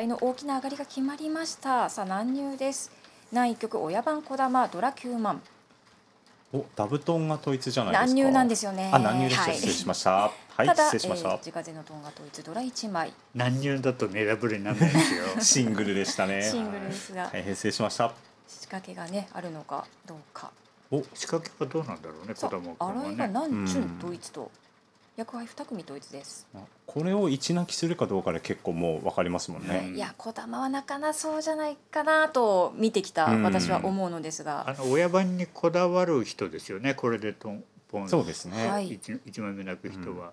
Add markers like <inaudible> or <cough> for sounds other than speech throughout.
位の大きな上がりが決まりましたさあ乱入です南一曲親番小玉ドラ9万おダブトンが統一じゃないですか乱入なんですよねあ乱入でした、はい、失礼しましたはい失礼しました、自家製のトンが統一ドラ1枚乱入だとネダブルなんいですよ <laughs> シングルでしたねシングルですが、はい、失礼しました仕掛けがねあるのかどうかお仕掛けはどうなんだろうね子供、ね、あらい何中統一と、うん役割二組統一ですこれを一泣きするかどうかで結構もう分かりますもんね、はい、いや児玉は泣かなそうじゃないかなと見てきた私は思うのですが、あの親番にこだわる人ですよねこれでトンポンそうですね一一枚目泣く人は、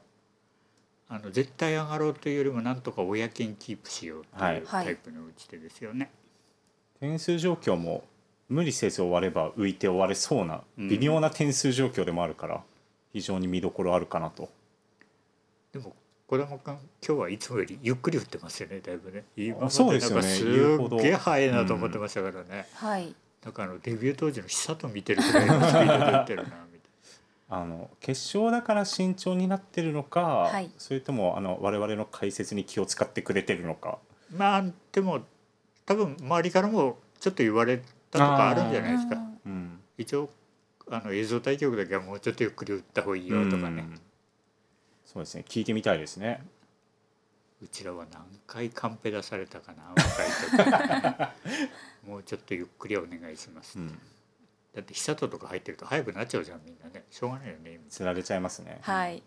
うん、あの絶対上がろうというよりもなんとか親権キープしようというタイプの打ち手ですよね、はい、点数状況も無理せず終われば浮いて終われそうな微妙な点数状況でもあるから非常に見どころあるかなとでも児玉君今日はいつもよりゆっくり打ってますよねだいぶね今までなんかすっげえ早いなと思ってましたからね、はい、だからデビュー当時の久と見てるぐらいのスピードで打ってるなあの決勝だから慎重になってるのか、はい、それともあの我々の解説に気を使ってくれてるのかまあでも多分周りからもちょっと言われたとかあるんじゃないですか、うん、一応あの映像対局だけはもうちょっとゆっくり打った方がいいよとかね、うんそうですね聞いてみたいですねうちらは何回カンペ出されたかな若い時 <laughs> もうちょっとゆっくりお願いします、うん、だって久里とか入ってると早くなっちゃうじゃんみんなねしょうがないよねつられちゃいますねはい、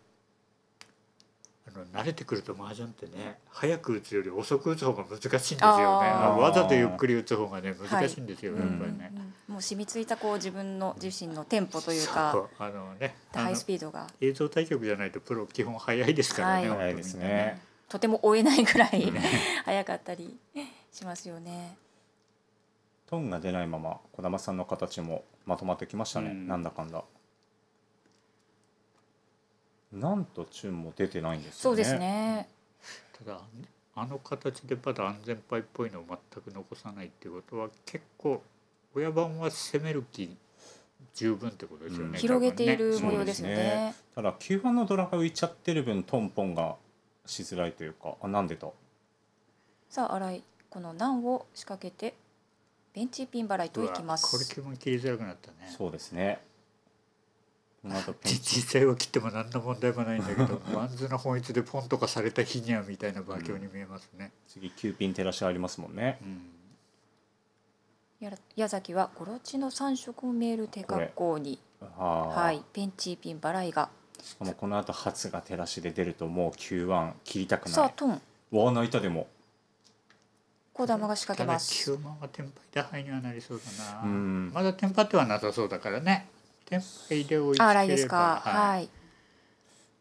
あの慣れてくると麻雀ってね早く打つより遅く打つ方が難しいんですよねわざとゆっくり打つ方がね難しいんですよ、はい、やっぱりね、うんもう染みついたこう自分の自身のテンポというかあの、ね、ハイスピードが映像対局じゃないとプロ基本早いですからね、はい、ですねとても追えないぐらい <laughs> 早かったりしますよね。トーンが出ないまま児玉さんの形もまとまってきましたね、うん、なんだかんだ。なんとチューンも出てないんです、ね、そうですね。ただあの形でまだ安全牌っぽいのを全く残さないっていうことは結構親番は攻める気十分ってことですよね、うんね、広げている模様ですね、ね、ただ9番のドラが浮いちゃってる分トンポンがしづらいというかあなんでとさあ新井この難を仕掛けてベンチピン払いといきますこれ9番切りづらくなったねそうですねま、<laughs> 実際は切っても何の問題もないんだけどワンズの本一でポンとかされた日にはみたいな馬強に見えますね、うん、次9ピン照らしありますもんね、うん矢崎はゴロチの三色メール手格好にはいペンチーピンバライがしかもこの後初が手らしで出るともう Q1 切りたくないさあトンわあ泣いたでも小玉が仕掛けます9万はテンパイ打敗にはなりそうだなうんまだテンパってはなさそうだからねテンパイで追いつければあらいですかはい、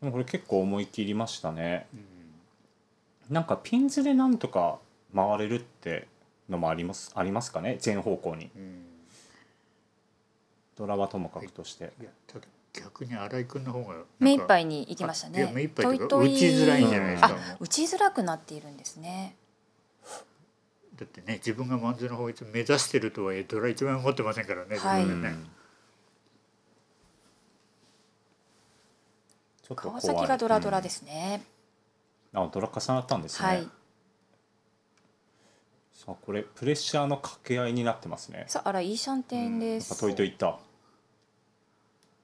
でもこれ結構思い切りましたね、うん、なんかピンズでなんとか回れるってのもありますありますかね全方向に、うん、ドラはともかくとして、はい、逆に新井君の方が目いっぱいに行きましたね目いっぱい打ちづらいんじゃないですか、打ちづらくなっているんですねだってね自分が漫才の方一目指してるとはいえドラ一番持ってませんからね、はい、ね川崎がドラドラですね、うん、あドラ重なったんですね、はいさあこれプレッシャーの掛け合いになってますねさああらいいシャンテンです、うん、やっぱ問いといった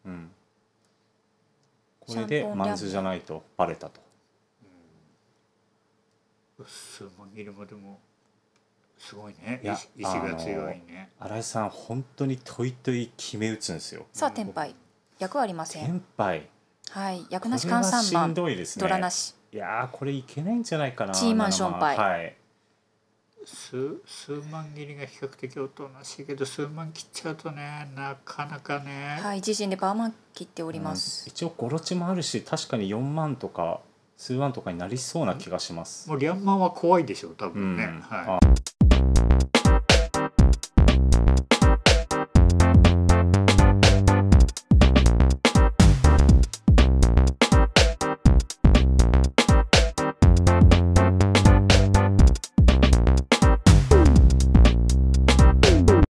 うんこれでマンズじゃないとバレたとうっすもぎりもでもすごいねい意志が強いね新井さん本当に問い問い決め打つんですよさあ天敗役ありません天敗はい役なし換算番どいドラなしいやこれいけないんじゃないかなチーマンションパイ、はい、数数万切りが比較的おとなしいけど数万切っちゃうとねなかなかねはい自身でバーマン切っております、うん、一応ゴロチもあるし確かに4万とか数万とかになりそうな気がしますもうリャンマンは怖いでしょう多分ね、うん、はい。